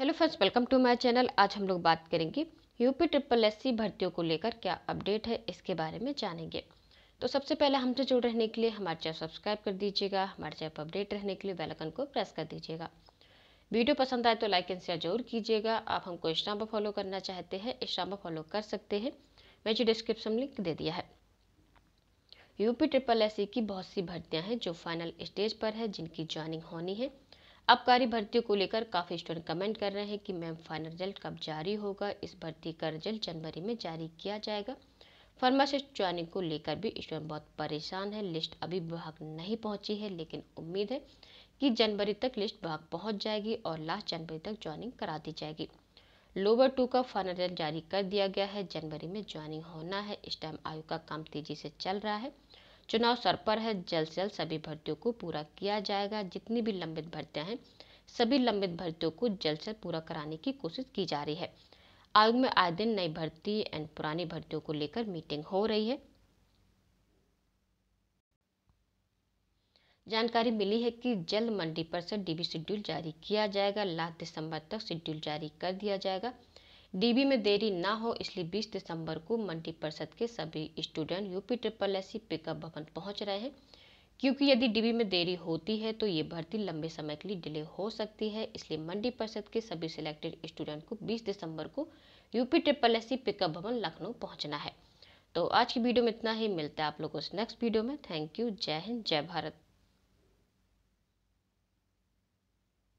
hello friends welcome to my channel आज हम लोग बात करेंगे यूपी ट्रिपल एस सी भर्तियों को लेकर क्या अपडेट है इसके बारे में जानेंगे तो सबसे पहले हमसे जुड़ रहने के लिए हमारे चैनल सब्सक्राइब कर दीजिएगा हमारे चैनल पर अपडेट रहने के लिए बेलकन को प्रेस कर दीजिएगा वीडियो पसंद आए तो लाइक एंड शेयर जरूर कीजिएगा आप हमको इंस्टा पर फॉलो करना चाहते हैं इंस्टा पर फॉलो कर सकते हैं मैं जो डिस्क्रिप्शन लिंक दे दिया है यूपी ट्रिपल एस की बहुत सी भर्तियाँ हैं जो फाइनल स्टेज पर है जिनकी ज्वाइनिंग होनी है आबकारी भर्ती को लेकर काफ़ी स्टूडेंट कमेंट कर रहे हैं कि मैम फाइनल रिजल्ट कब जारी होगा इस भर्ती का रिजल्ट जनवरी में जारी किया जाएगा फार्मासिस्ट ज्वाइनिंग को लेकर भी स्टूडेंट बहुत परेशान है लिस्ट अभी विभाग नहीं पहुंची है लेकिन उम्मीद है कि जनवरी तक लिस्ट विभाग पहुंच जाएगी और लास्ट जनवरी तक ज्वाइनिंग करा दी जाएगी लोअर टू का फाइनल रिजल्ट जारी कर दिया गया है जनवरी में ज्वाइनिंग होना है इस टाइम आयोग का काम तेजी से चल रहा है चुनाव सर पर है जल्द से जल्द सभी भर्तियों को पूरा किया जाएगा जितनी भी लंबित भर्तियां हैं सभी लंबित भर्तियों को जल्द से पूरा कराने की कोशिश की जा रही है आयोग में आए दिन नई भर्ती एंड पुरानी भर्तियों को लेकर मीटिंग हो रही है जानकारी मिली है कि जल मंडी पर से डीबी शेड्यूल जारी किया जाएगा लास्ट दिसंबर तक शेड्यूल जारी कर दिया जाएगा डीबी में देरी ना हो इसलिए 20 दिसंबर को मंडी परिषद के सभी student UP triple S PICUP भवन पहुंच रहे हैं क्योंकि यदि डीबी में देरी होती है तो ये भर्ती लंबे समय के लिए डिले हो सकती है इसलिए मंडी परिषद के सभी सिलेक्टेड स्टूडेंट को 20 दिसंबर को यूपी ट्रिपल एस पिकअप भवन लखनऊ पहुँचना है तो आज की वीडियो में इतना ही मिलता है आप लोगों से नेक्स्ट वीडियो में थैंक यू जय हिंद जय भारत